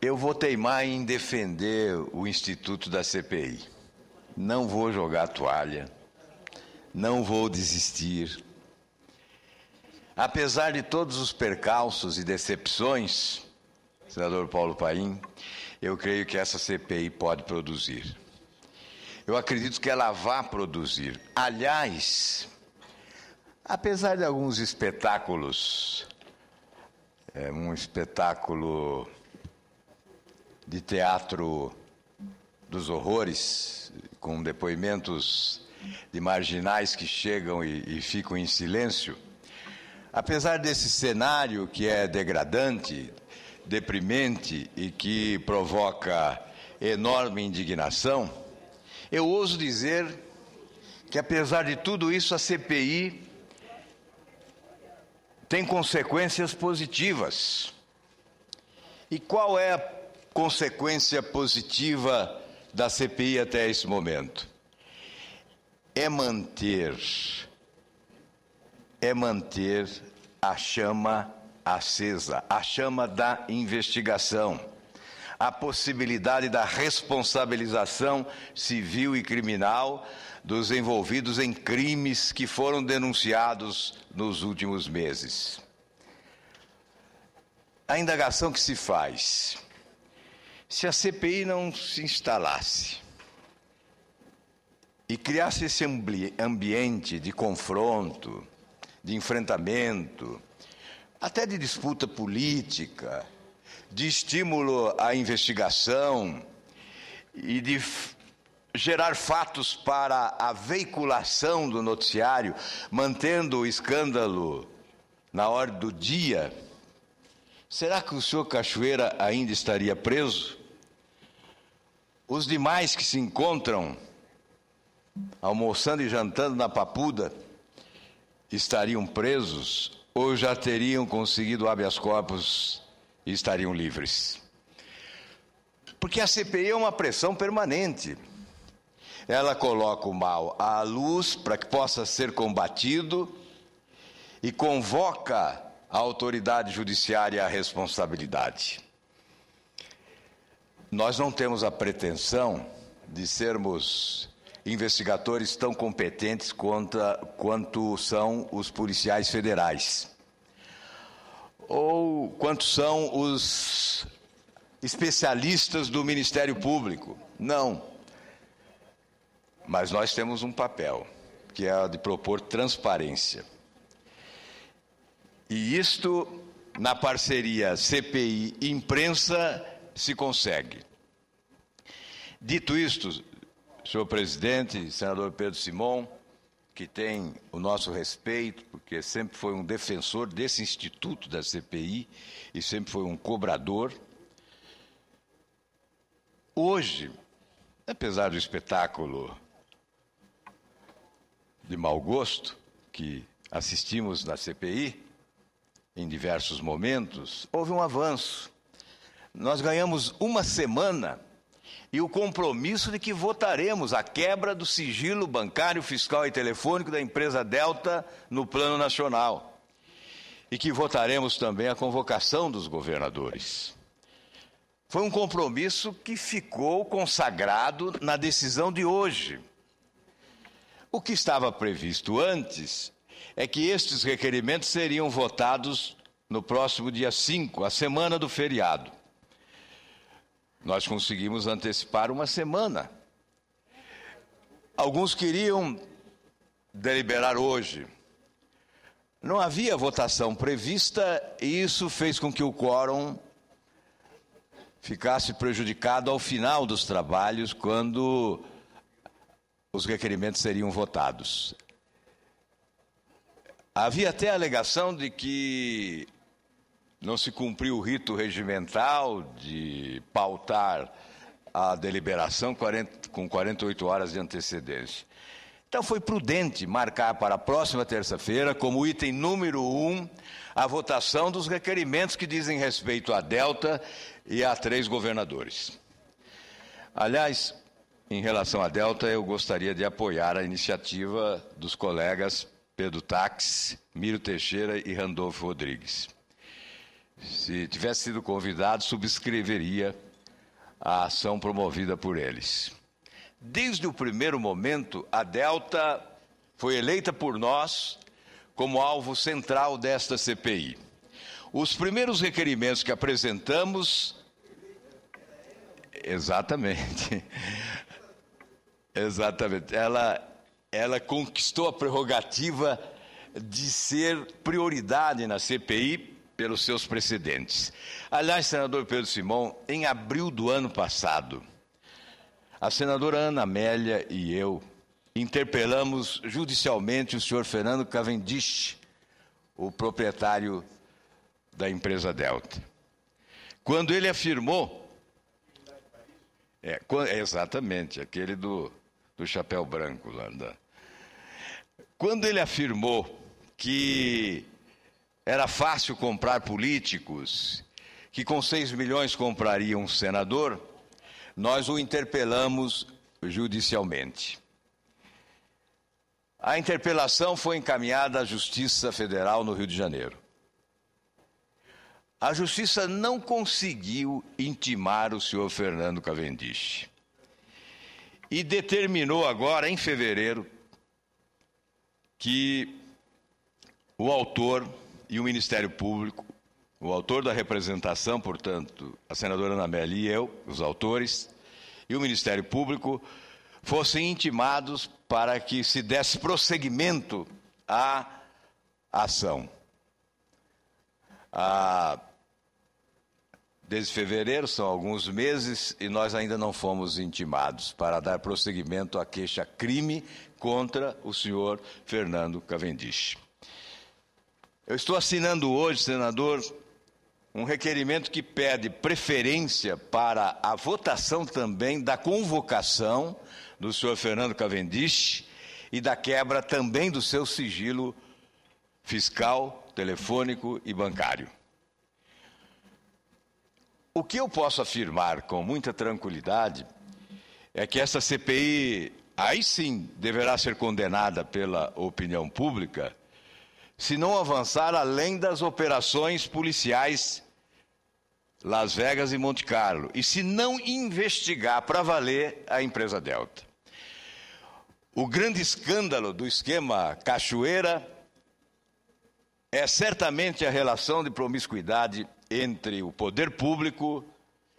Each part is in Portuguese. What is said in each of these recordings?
Eu vou teimar em defender o Instituto da CPI. Não vou jogar toalha, não vou desistir. Apesar de todos os percalços e decepções, senador Paulo Paim, eu creio que essa CPI pode produzir. Eu acredito que ela vá produzir. Aliás, apesar de alguns espetáculos, é um espetáculo de teatro dos horrores, com depoimentos de marginais que chegam e, e ficam em silêncio. Apesar desse cenário que é degradante, deprimente e que provoca enorme indignação, eu ouso dizer que, apesar de tudo isso, a CPI tem consequências positivas. E qual é a consequência positiva da CPI até esse momento? É manter, é manter a chama acesa, a chama da investigação, a possibilidade da responsabilização civil e criminal dos envolvidos em crimes que foram denunciados nos últimos meses. A indagação que se faz se a CPI não se instalasse e criasse esse ambiente de confronto, de enfrentamento, até de disputa política, de estímulo à investigação e de gerar fatos para a veiculação do noticiário, mantendo o escândalo na hora do dia Será que o senhor Cachoeira ainda estaria preso? Os demais que se encontram almoçando e jantando na Papuda estariam presos ou já teriam conseguido habeas corpus e estariam livres? Porque a CPI é uma pressão permanente. Ela coloca o mal à luz para que possa ser combatido e convoca a autoridade judiciária a responsabilidade. Nós não temos a pretensão de sermos investigadores tão competentes quanto, quanto são os policiais federais ou quanto são os especialistas do Ministério Público. Não. Mas nós temos um papel, que é o de propor transparência. E isto, na parceria CPI-imprensa, se consegue. Dito isto, senhor presidente, senador Pedro Simon, que tem o nosso respeito, porque sempre foi um defensor desse instituto da CPI e sempre foi um cobrador. Hoje, apesar do espetáculo de mau gosto que assistimos na CPI, em diversos momentos, houve um avanço. Nós ganhamos uma semana e o compromisso de que votaremos a quebra do sigilo bancário, fiscal e telefônico da empresa Delta no plano nacional. E que votaremos também a convocação dos governadores. Foi um compromisso que ficou consagrado na decisão de hoje. O que estava previsto antes é que estes requerimentos seriam votados no próximo dia 5, a semana do feriado. Nós conseguimos antecipar uma semana. Alguns queriam deliberar hoje. Não havia votação prevista e isso fez com que o quórum ficasse prejudicado ao final dos trabalhos, quando os requerimentos seriam votados. Havia até a alegação de que não se cumpriu o rito regimental de pautar a deliberação 40, com 48 horas de antecedência. Então foi prudente marcar para a próxima terça-feira, como item número 1, um, a votação dos requerimentos que dizem respeito à Delta e a três governadores. Aliás, em relação à Delta, eu gostaria de apoiar a iniciativa dos colegas Pedro Tax, Miro Teixeira e Randolfo Rodrigues. Se tivesse sido convidado, subscreveria a ação promovida por eles. Desde o primeiro momento, a Delta foi eleita por nós como alvo central desta CPI. Os primeiros requerimentos que apresentamos. Exatamente. Exatamente. Ela ela conquistou a prerrogativa de ser prioridade na CPI pelos seus precedentes. Aliás, senador Pedro Simão, em abril do ano passado, a senadora Ana Amélia e eu interpelamos judicialmente o senhor Fernando Cavendish, o proprietário da empresa Delta. Quando ele afirmou. É, é exatamente, aquele do, do chapéu branco lá. Da, quando ele afirmou que era fácil comprar políticos, que com 6 milhões compraria um senador, nós o interpelamos judicialmente. A interpelação foi encaminhada à Justiça Federal no Rio de Janeiro. A Justiça não conseguiu intimar o senhor Fernando Cavendish. E determinou agora, em fevereiro, que o autor e o Ministério Público, o autor da representação, portanto, a senadora Anabelle e eu, os autores, e o Ministério Público fossem intimados para que se desse prosseguimento à ação. Ah, desde fevereiro, são alguns meses, e nós ainda não fomos intimados para dar prosseguimento à queixa-crime contra o senhor Fernando Cavendish. Eu estou assinando hoje, senador, um requerimento que pede preferência para a votação também da convocação do senhor Fernando Cavendish e da quebra também do seu sigilo fiscal, telefônico e bancário. O que eu posso afirmar com muita tranquilidade é que essa CPI aí sim deverá ser condenada pela opinião pública se não avançar além das operações policiais Las Vegas e Monte Carlo e se não investigar para valer a empresa Delta. O grande escândalo do esquema Cachoeira é certamente a relação de promiscuidade entre o poder público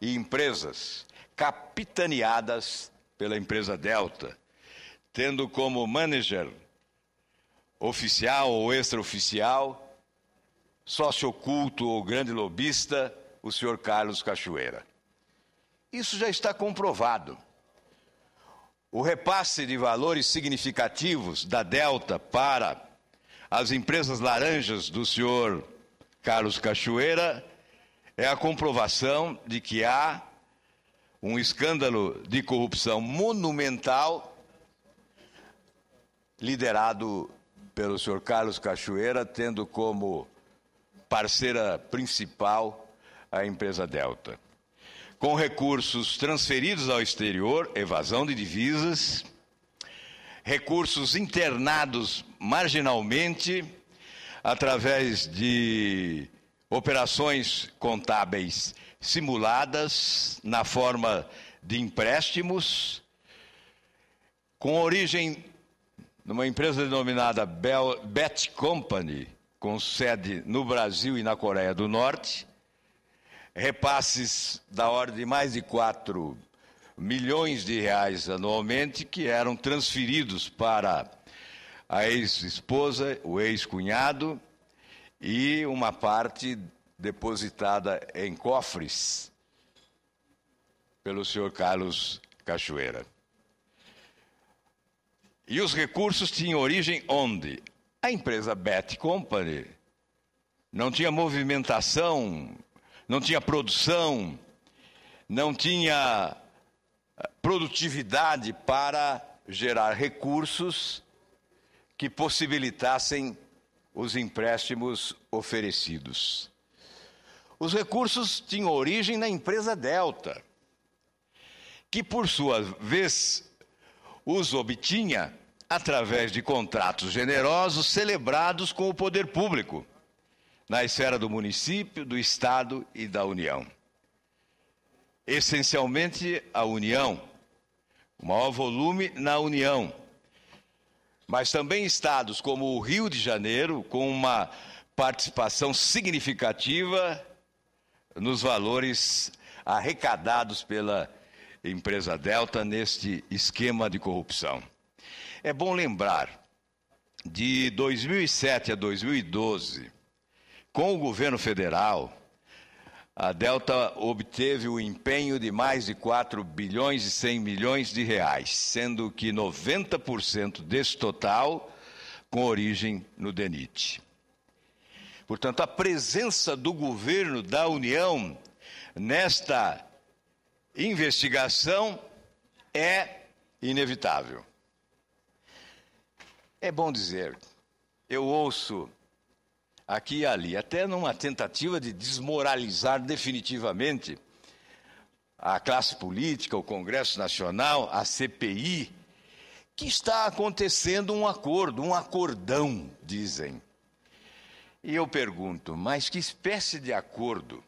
e empresas capitaneadas pela empresa Delta, tendo como manager oficial ou extraoficial, sócio oculto ou grande lobista, o senhor Carlos Cachoeira. Isso já está comprovado. O repasse de valores significativos da Delta para as empresas laranjas do senhor Carlos Cachoeira é a comprovação de que há um escândalo de corrupção monumental liderado pelo senhor Carlos Cachoeira, tendo como parceira principal a empresa Delta. Com recursos transferidos ao exterior, evasão de divisas, recursos internados marginalmente, através de operações contábeis simuladas na forma de empréstimos, com origem numa empresa denominada Bell, Bet Company, com sede no Brasil e na Coreia do Norte, repasses da ordem de mais de 4 milhões de reais anualmente que eram transferidos para a ex-esposa, o ex-cunhado e uma parte depositada em cofres pelo senhor Carlos Cachoeira. E os recursos tinham origem onde? A empresa Bet Company. Não tinha movimentação, não tinha produção, não tinha eh, produtividade para gerar recursos que possibilitassem os empréstimos oferecidos. Os recursos tinham origem na empresa Delta, que por sua vez os obtinha através de contratos generosos celebrados com o poder público, na esfera do município, do Estado e da União. Essencialmente, a União, o maior volume na União, mas também estados como o Rio de Janeiro, com uma participação significativa nos valores arrecadados pela empresa Delta neste esquema de corrupção. É bom lembrar, de 2007 a 2012, com o governo federal, a Delta obteve o empenho de mais de 4 bilhões e 100 milhões de reais, sendo que 90% desse total com origem no DENIT. Portanto, a presença do governo da União nesta investigação é inevitável. É bom dizer, eu ouço aqui e ali, até numa tentativa de desmoralizar definitivamente a classe política, o Congresso Nacional, a CPI, que está acontecendo um acordo, um acordão, dizem. E eu pergunto, mas que espécie de acordo?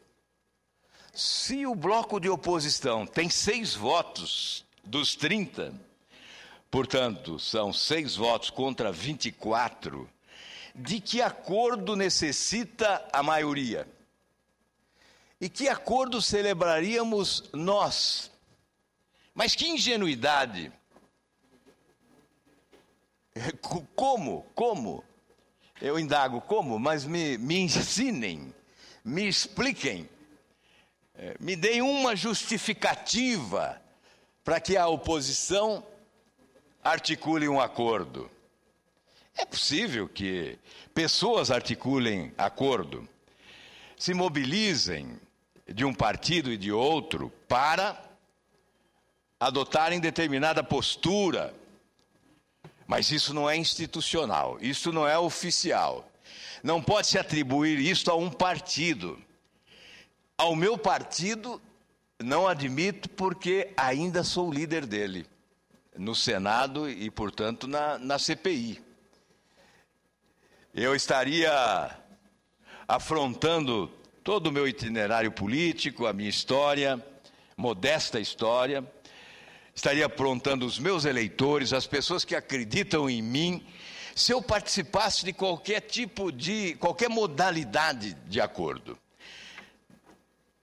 Se o bloco de oposição tem seis votos dos 30, Portanto, são seis votos contra 24. De que acordo necessita a maioria? E que acordo celebraríamos nós? Mas que ingenuidade! Como? Como? Eu indago como, mas me, me ensinem, me expliquem, eh, me deem uma justificativa para que a oposição articule um acordo. É possível que pessoas articulem acordo, se mobilizem de um partido e de outro para adotarem determinada postura, mas isso não é institucional, isso não é oficial. Não pode se atribuir isso a um partido. Ao meu partido, não admito porque ainda sou líder dele no Senado e, portanto, na, na CPI. Eu estaria afrontando todo o meu itinerário político, a minha história, modesta história, estaria aprontando os meus eleitores, as pessoas que acreditam em mim, se eu participasse de qualquer tipo de, qualquer modalidade de acordo.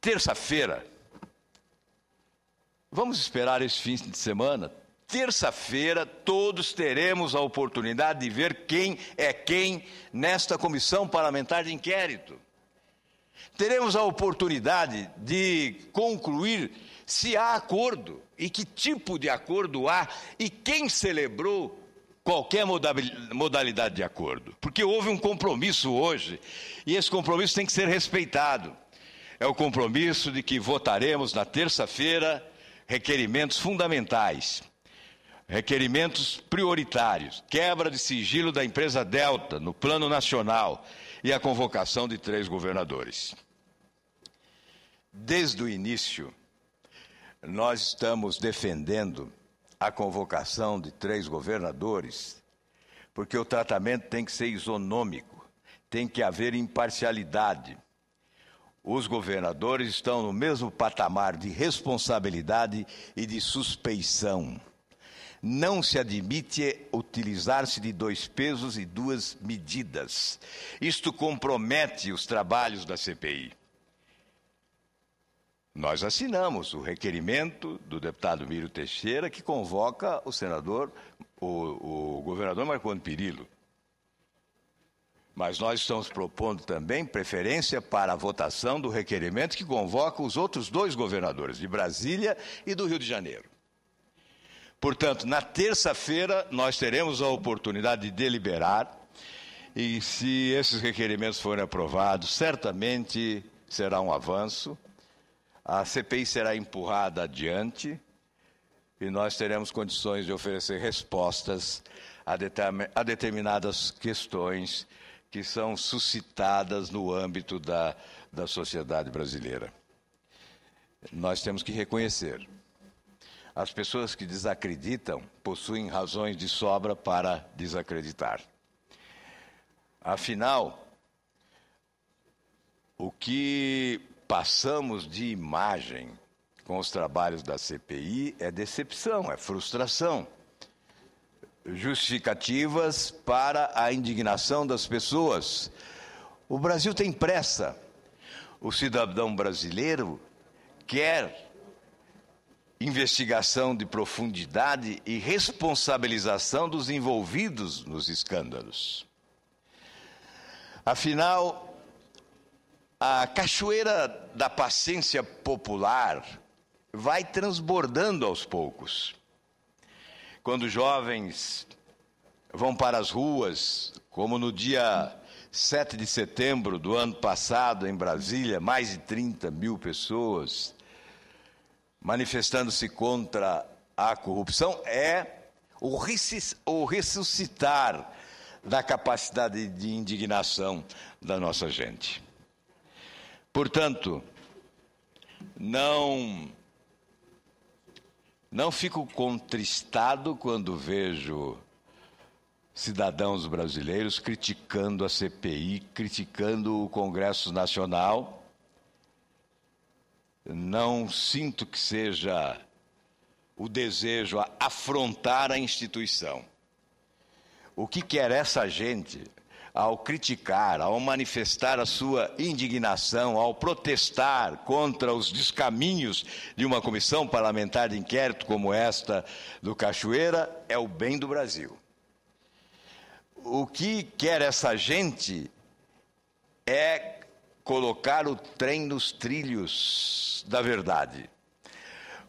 Terça-feira, vamos esperar esse fim de semana, terça-feira todos teremos a oportunidade de ver quem é quem nesta comissão parlamentar de inquérito. Teremos a oportunidade de concluir se há acordo e que tipo de acordo há e quem celebrou qualquer modalidade de acordo. Porque houve um compromisso hoje e esse compromisso tem que ser respeitado. É o compromisso de que votaremos na terça-feira requerimentos fundamentais requerimentos prioritários, quebra de sigilo da empresa Delta no plano nacional e a convocação de três governadores. Desde o início, nós estamos defendendo a convocação de três governadores, porque o tratamento tem que ser isonômico, tem que haver imparcialidade. Os governadores estão no mesmo patamar de responsabilidade e de suspeição não se admite utilizar-se de dois pesos e duas medidas. Isto compromete os trabalhos da CPI. Nós assinamos o requerimento do deputado Miro Teixeira que convoca o senador, o, o governador Marconi Perillo. Mas nós estamos propondo também preferência para a votação do requerimento que convoca os outros dois governadores, de Brasília e do Rio de Janeiro. Portanto, na terça-feira, nós teremos a oportunidade de deliberar, e se esses requerimentos forem aprovados, certamente será um avanço. A CPI será empurrada adiante e nós teremos condições de oferecer respostas a, a determinadas questões que são suscitadas no âmbito da, da sociedade brasileira. Nós temos que reconhecer as pessoas que desacreditam possuem razões de sobra para desacreditar. Afinal, o que passamos de imagem com os trabalhos da CPI é decepção, é frustração. Justificativas para a indignação das pessoas. O Brasil tem pressa. O cidadão brasileiro quer investigação de profundidade e responsabilização dos envolvidos nos escândalos. Afinal, a cachoeira da paciência popular vai transbordando aos poucos. Quando jovens vão para as ruas, como no dia 7 de setembro do ano passado em Brasília, mais de 30 mil pessoas manifestando-se contra a corrupção é o, ressuscitar da capacidade de indignação da nossa gente. Portanto, não não fico contristado quando vejo cidadãos brasileiros criticando a CPI, criticando o Congresso Nacional não sinto que seja o desejo a afrontar a instituição. O que quer essa gente ao criticar, ao manifestar a sua indignação, ao protestar contra os descaminhos de uma comissão parlamentar de inquérito como esta do Cachoeira, é o bem do Brasil. O que quer essa gente é colocar o trem nos trilhos da verdade.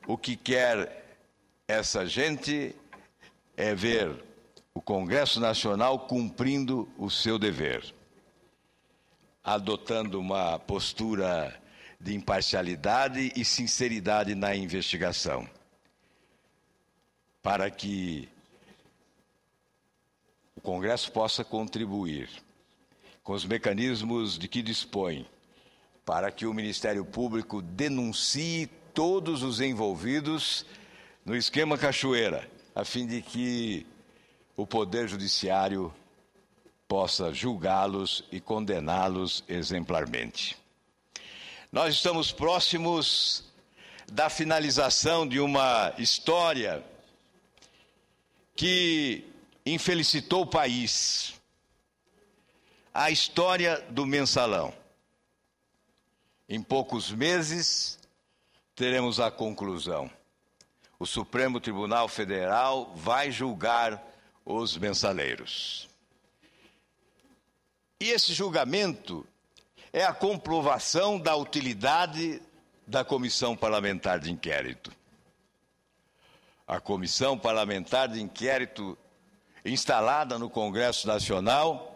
O que quer essa gente é ver o Congresso Nacional cumprindo o seu dever, adotando uma postura de imparcialidade e sinceridade na investigação, para que o Congresso possa contribuir com os mecanismos de que dispõe, para que o Ministério Público denuncie todos os envolvidos no esquema Cachoeira, a fim de que o Poder Judiciário possa julgá-los e condená-los exemplarmente. Nós estamos próximos da finalização de uma história que infelicitou o país a história do mensalão. Em poucos meses teremos a conclusão. O Supremo Tribunal Federal vai julgar os mensaleiros. E esse julgamento é a comprovação da utilidade da Comissão Parlamentar de Inquérito. A Comissão Parlamentar de Inquérito, instalada no Congresso Nacional,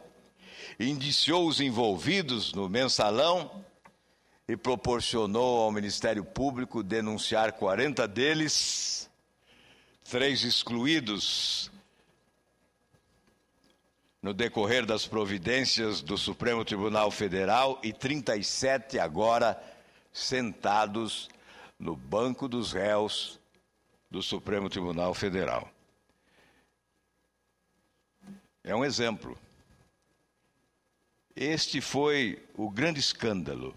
indiciou os envolvidos no mensalão e proporcionou ao Ministério Público denunciar 40 deles, três excluídos no decorrer das providências do Supremo Tribunal Federal e 37 agora sentados no banco dos réus do Supremo Tribunal Federal. É um exemplo. Este foi o grande escândalo.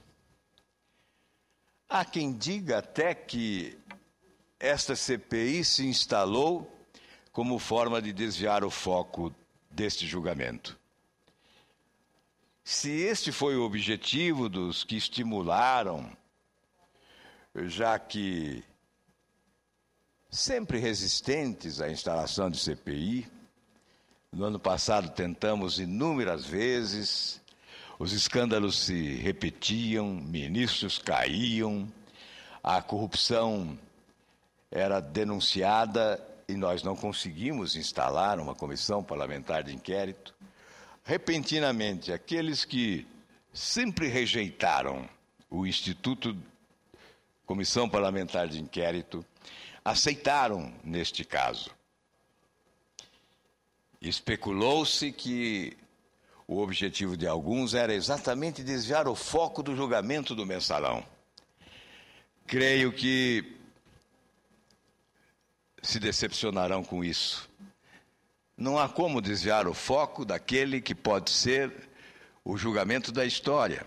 Há quem diga até que esta CPI se instalou como forma de desviar o foco deste julgamento. Se este foi o objetivo dos que estimularam, já que sempre resistentes à instalação de CPI, no ano passado tentamos inúmeras vezes os escândalos se repetiam, ministros caíam, a corrupção era denunciada e nós não conseguimos instalar uma comissão parlamentar de inquérito. Repentinamente, aqueles que sempre rejeitaram o Instituto Comissão Parlamentar de Inquérito aceitaram neste caso. Especulou-se que o objetivo de alguns era exatamente desviar o foco do julgamento do mensalão. Creio que se decepcionarão com isso. Não há como desviar o foco daquele que pode ser o julgamento da história,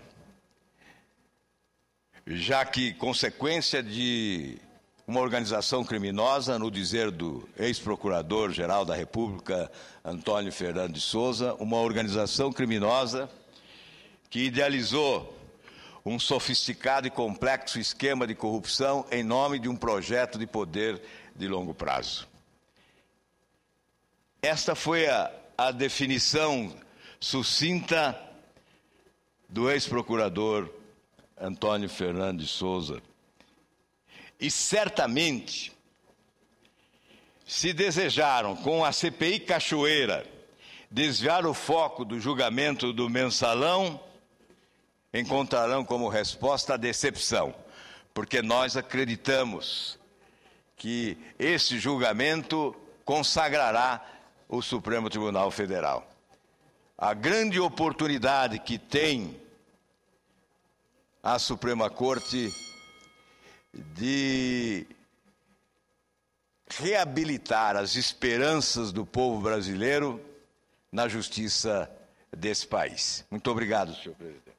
já que consequência de uma organização criminosa, no dizer do ex-procurador-geral da República, Antônio Fernando de Souza, uma organização criminosa que idealizou um sofisticado e complexo esquema de corrupção em nome de um projeto de poder de longo prazo. Esta foi a, a definição sucinta do ex-procurador Antônio Fernandes de Souza e certamente, se desejaram, com a CPI Cachoeira, desviar o foco do julgamento do mensalão, encontrarão como resposta a decepção, porque nós acreditamos que esse julgamento consagrará o Supremo Tribunal Federal. A grande oportunidade que tem a Suprema Corte de reabilitar as esperanças do povo brasileiro na justiça desse país. Muito obrigado, senhor presidente.